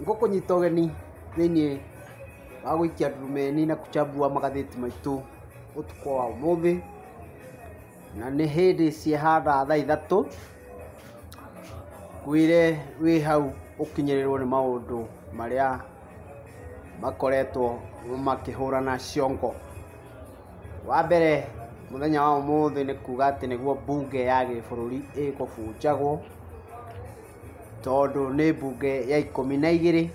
ngukunyita ũgeni thĩinĩ wa gũikia ndurumeni na kuchabua magathiti maitu utuko wa umuthi na nĩ hĩndĩ ciehanda thaa ithatũ ngwĩre wĩ hau ũkinyĩrĩrwo ni maundu maria makoretwo na ciongo wa mbere mũthenya wa umuthi ni kuga atĩ nĩguo mbunge ya gĩbũrũri ĩkũbunjagwo tondå nä mbunge ya ikå na igä rä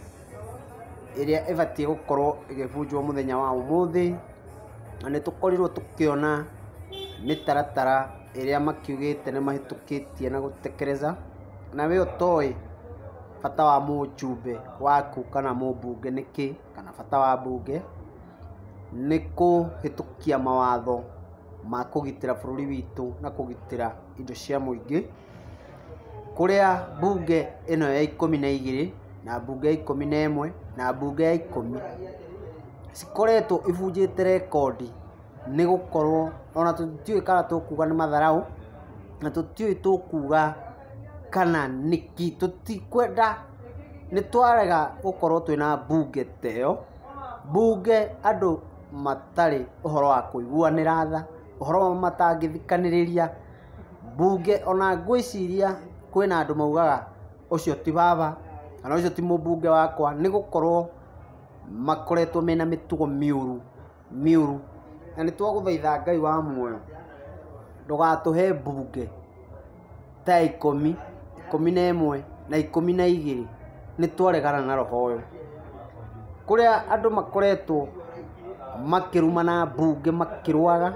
ä rä a ä batiä gå korwo ä gä bunjwo må thenya wa må thä na nä tå korirwo tå kä ona mä taratara ä rä a makiugä te nä mahä tå kä tie na gå tekereza na wä otoä bata wa må njumbe waku kana må mbunge nä kä kana bata wa mbunge nä kå hä tå kia mawatho ma kå gitĩra bũrũri na kugitira indo cia muingi kuria mbunge ino ya ikumi na igiri na mbunge ya ikumi na imwe na mbunge ya ikumi cikoretwo ibunjite rekodi nä gå korwo ona tutiå kana tå kuga nä matharaå na tutiå tå kuga kana nä kä tutikwenda nä twarega gå korwo twä na mbunge teo mbunge andå matarä å horo wa kå iguanä ra tha å horo matangä thikanä rä ria mbunge ona ngwä kwina andu maugaga ucio ti baba kana ucio ti mubunge wakwa ni gukorwo makoretwo mena mitugo miuru miuru na nä twagå ngai wa muoyo ndugatũhe mbunge ta ikumi ikumi na ĩmwe na ikumi na igĩrĩ nĩ twaregana na roho ũyũ kũrĩa andũ makoretwo makĩruma na mbunge makĩrwaga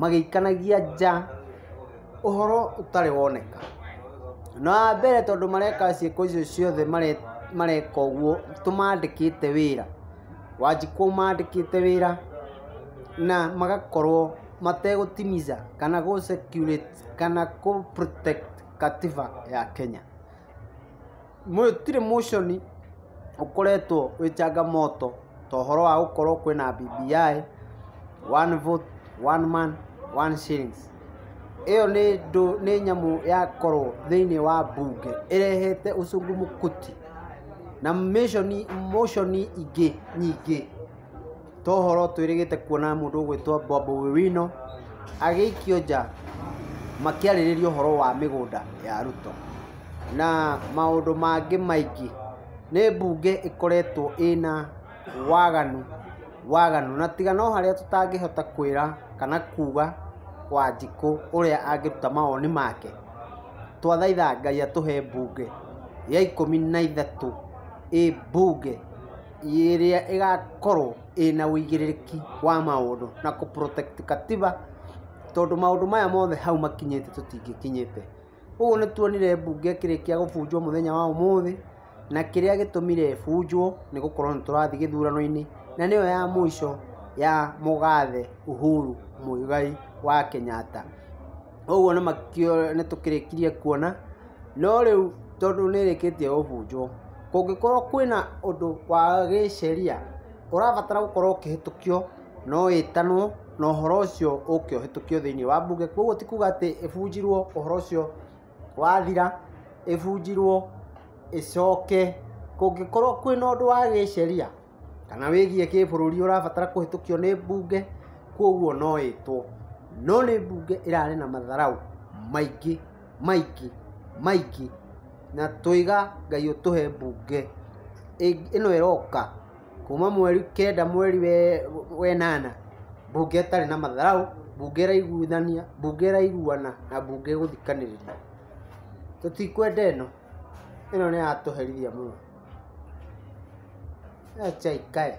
magĩikanagia nja ũhoro ũtarĩ woneka na wa mbere tondå mareka ciäko icio ciothe mareka å guo tå mandä kä te wä ra mandä kä te wä ra na magakorwo mategå mategåtimiza kana gå securate kana kå protect katiba ya kenya tirä å koretwo wä canga moto ta å horo wa gukorwo kwina BBI one vote one man one shillings ä yo nä nyamå ya korwo thä wa mbunge ä rehete ucungu mukuti na moconi ingä nyingä to horo twä rä gä te kuona må ndå å gwä two mbombo wä agä ikio nja makä arä rä ria å horo wa mä gå nda ya ruto na maå ndå mangä maingä nä mbunge ä koretwo waganu waganu na tiga no harä a tå tangä hota kwä ra kana kuga wa njikũ ũrĩa angĩruta mawoni make twathaitha ngai atũhe mbunge ya ikũmi na ithatũ ĩ mbunge ĩrĩa ĩgakorwo ĩna ũigĩrĩrĩki wa maũndũ na kũ protect katiba tondũ maũndũ maya mothe hau makinyĩte tũtingĩkinyĩte ũguo nĩ tuonire mbunge ĩkĩrĩkia gũbunjwo mũthenya wa ũmũthĩ na kĩrĩa gĩtũmire ĩbunjwo nĩ gũkorwo nĩ tũrathiĩ gĩthurano-inĩ na nĩyo ya mũico ya mũgathe Uhuru Mũigai wa Kenyatta na makio nĩ tũkĩrĩkirie kuona no riu tondu ni ĩrĩkĩtie gũbunjwo kũngĩkorwo kwina undu wa gĩsheria urabatara gũkorwo ũkĩhĩtũkio no ĩtanwo na ũhoro ũcio ũke ũhĩtũkio thĩiniĩ wa mbunge kwoguo ti kuga atĩ ĩbunjirwo ũhoro ũcio wathira ĩbunjirwo ĩcoke kũngĩkorwo kwina undu wa gĩsheria kana wĩgiĩ bururi urabatara kuhitukio nĩ mbunge kwoguo no itwo no nä mbunge ä rarä na matharau maingä maingä maingä na twäga ngai å tå he mbunge ä no ä roka kuma mweri kenda mweri we, we nana mbunge tari na matharau mbunge ĩraiguithania mbunge raiguana na mbunge ĩgũthikanĩrĩria tũtikwenda ino ĩno nĩ yatũherithia mũno achai kae